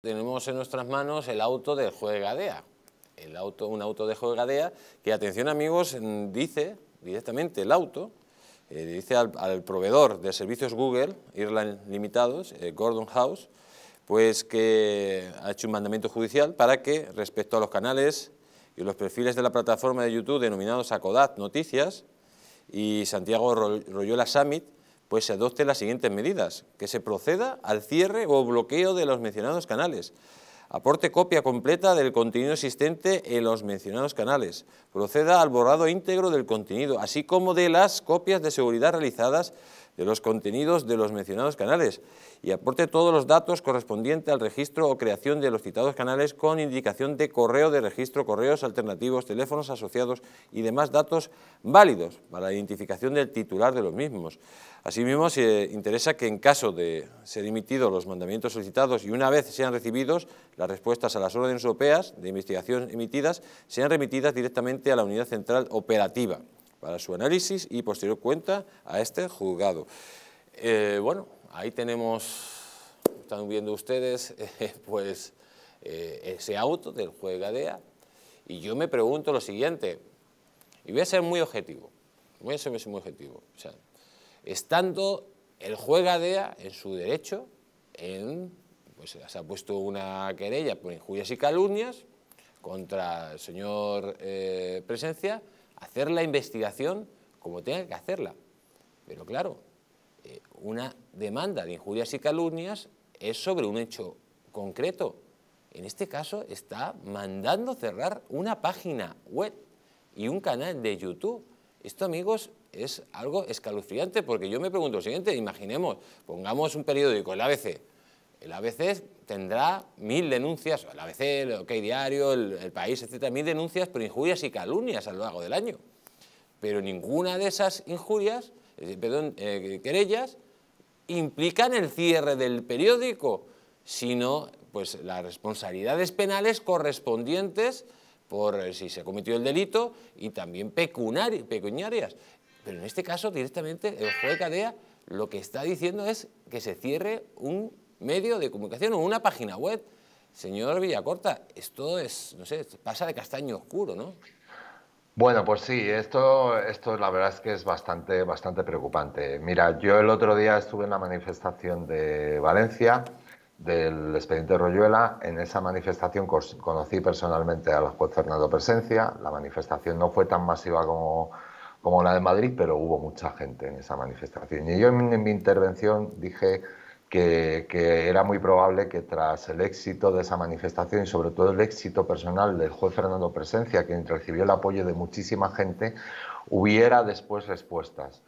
Tenemos en nuestras manos el auto del juez Gadea, el auto, un auto de juez Gadea que, atención amigos, mm, dice directamente el auto, eh, dice al, proveedor de servicios Google, Irland Limitados, eh, Gordon House, pues que ha hecho un mandamiento judicial para que, respecto a los canales y los perfiles de la plataforma de YouTube denominados Acodat Noticias y Santiago Royola Summit, pues se adopten las siguientes medidas, que se proceda al cierre o bloqueo de los mencionados canales, aporte copia completa del contenido existente en los mencionados canales, proceda al borrado íntegro del contenido, así como de las copias de seguridad realizadas de los contenidos de los mencionados canales y aporte todos los datos correspondientes al registro o creación de los citados canales con indicación de correo de registro, correos alternativos, teléfonos asociados y demás datos válidos para la identificación del titular de los mismos. Asimismo, se interesa que en caso de ser emitidos los mandamientos solicitados y una vez sean recibidos, las respuestas a las órdenes europeas de investigación emitidas sean remitidas directamente a la unidad central operativa para su análisis y posterior cuenta a este juzgado. Eh, bueno, ahí tenemos, están viendo ustedes, eh, pues eh, ese auto del juez Gadea y yo me pregunto lo siguiente, y voy a ser muy objetivo, voy a ser muy objetivo, o sea, estando el juez Gadea en su derecho, en, pues se ha puesto una querella por injurias y calumnias contra el señor Presencia, hacer la investigación como tenga que hacerla. Pero claro, eh, una demanda de injurias y calumnias es sobre un hecho concreto. En este caso está mandando cerrar una página web y un canal de YouTube. Esto, amigos, es algo escalofriante porque yo me pregunto lo siguiente, imaginemos, pongamos un periódico, el ABC. El ABC tendrá mil denuncias, el ABC, el OK Diario, el, País, etcétera, mil denuncias por injurias y calumnias a lo largo del año. Pero ninguna de esas injurias, perdón, eh, querellas, implican el cierre del periódico, sino pues, las responsabilidades penales correspondientes por eh, si se cometió el delito y también pecuniarias. Pero en este caso, directamente, el juez de Cadea lo que está diciendo es que se cierre un medio de comunicación o una página web. Señor Villacorta, esto es, no sé, pasa de castaño oscuro, ¿no? Bueno, pues sí, esto, esto la verdad es que es bastante, bastante preocupante. Mira, yo el otro día estuve en la manifestación de Valencia del expediente Royuela. En esa manifestación conocí personalmente al juez Fernando Presencia. La manifestación no fue tan masiva como, como la de Madrid, pero hubo mucha gente en esa manifestación. Y yo en mi intervención dije que, era muy probable que tras el éxito de esa manifestación y sobre todo el éxito personal del juez Fernando Presencia, quien recibió el apoyo de muchísima gente, hubiera después respuestas.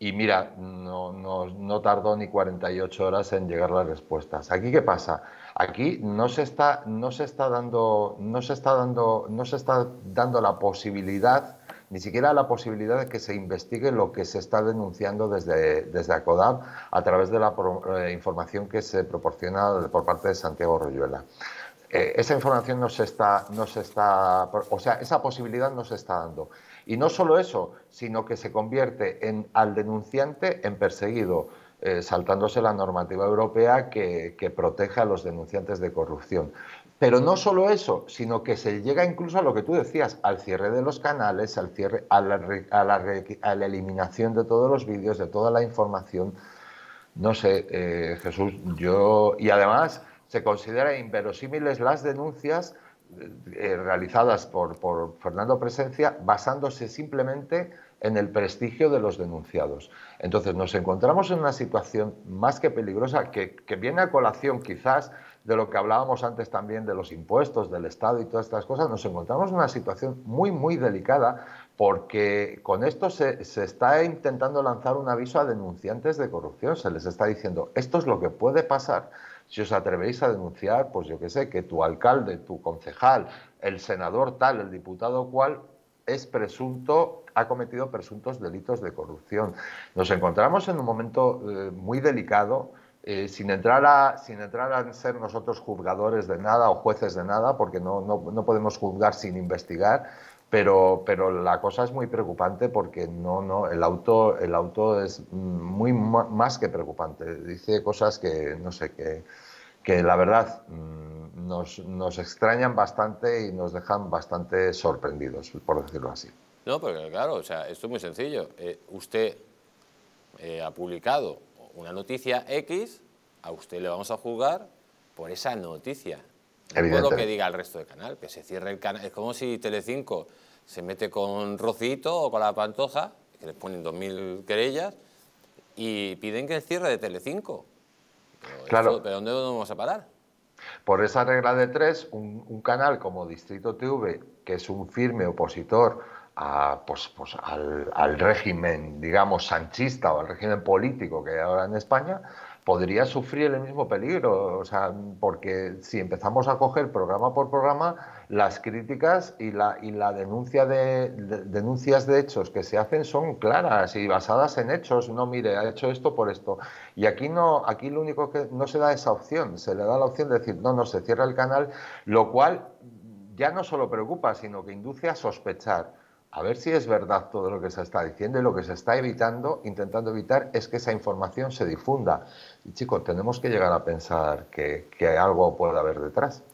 Y mira, no, no, no tardó ni 48 horas en llegar las respuestas. ¿Aquí qué pasa? Aquí no se está, no se está, dando, no se está, dando, no se está dando la posibilidad ni siquiera la posibilidad de que se investigue lo que se está denunciando desde, desde ACODAP a través de la eh, información que se proporciona por parte de Santiago Royuela. Eh, esa información no se está, o sea, esa posibilidad no se está dando. Y no solo eso, sino que se convierte en, al denunciante en perseguido eh, saltándose la normativa europea que, protege proteja a los denunciantes de corrupción. Pero no solo eso, sino que se llega incluso a lo que tú decías, al cierre de los canales, al cierre, a, la, eliminación de todos los vídeos, de toda la información. No sé, eh, Jesús, yo... Y además se consideran inverosímiles las denuncias eh, realizadas por, Fernando Presencia basándose simplemente en el prestigio de los denunciados. Entonces nos encontramos en una situación más que peligrosa que, viene a colación quizás de lo que hablábamos antes también de los impuestos, del Estado y todas estas cosas, nos encontramos en una situación muy, muy delicada porque con esto se, está intentando lanzar un aviso a denunciantes de corrupción, se les está diciendo, esto es lo que puede pasar si os atrevéis a denunciar, pues yo qué sé, que tu alcalde, tu concejal, el senador tal, el diputado cual, es presunto, ha cometido presuntos delitos de corrupción. Nos encontramos en un momento eh, muy delicado. Eh, sin, entrar a, sin entrar a ser nosotros juzgadores de nada o jueces de nada, porque no, no, no podemos juzgar sin investigar, pero, pero la cosa es muy preocupante porque no, no, el auto, el auto es muy más que preocupante. Dice cosas que, no sé, que, que la verdad mm, nos, extrañan bastante y nos dejan bastante sorprendidos, por decirlo así. No, porque claro, o esto es muy sencillo. Eh, usted eh, ha publicado una noticia X, a usted le vamos a juzgar por esa noticia es lo que diga el resto del canal, que se cierre el canal. Es como si Telecinco se mete con Rocito o con La Pantoja, que les ponen 2.000 querellas, y piden que cierre de Telecinco. Pero claro. ¿Pero dónde vamos a parar? Por esa regla de tres, un, canal como Distrito TV, que es un firme opositor a, pues, pues, al, al régimen, digamos, sanchista o al régimen político que hay ahora en España, podría sufrir el mismo peligro, o sea, porque si empezamos a coger programa por programa, las críticas y la, y la denuncia de, denuncias de hechos que se hacen son claras y basadas en hechos, no mire, ha hecho esto por esto. Y aquí no, aquí lo único que no se da esa opción, se le da la opción de decir, no, no, se cierra el canal, lo cual ya no solo preocupa, sino que induce a sospechar a ver si es verdad todo lo que se está diciendo y lo que se está evitando, intentando evitar, es que esa información se difunda. Y chicos, tenemos que llegar a pensar que, que algo puede haber detrás.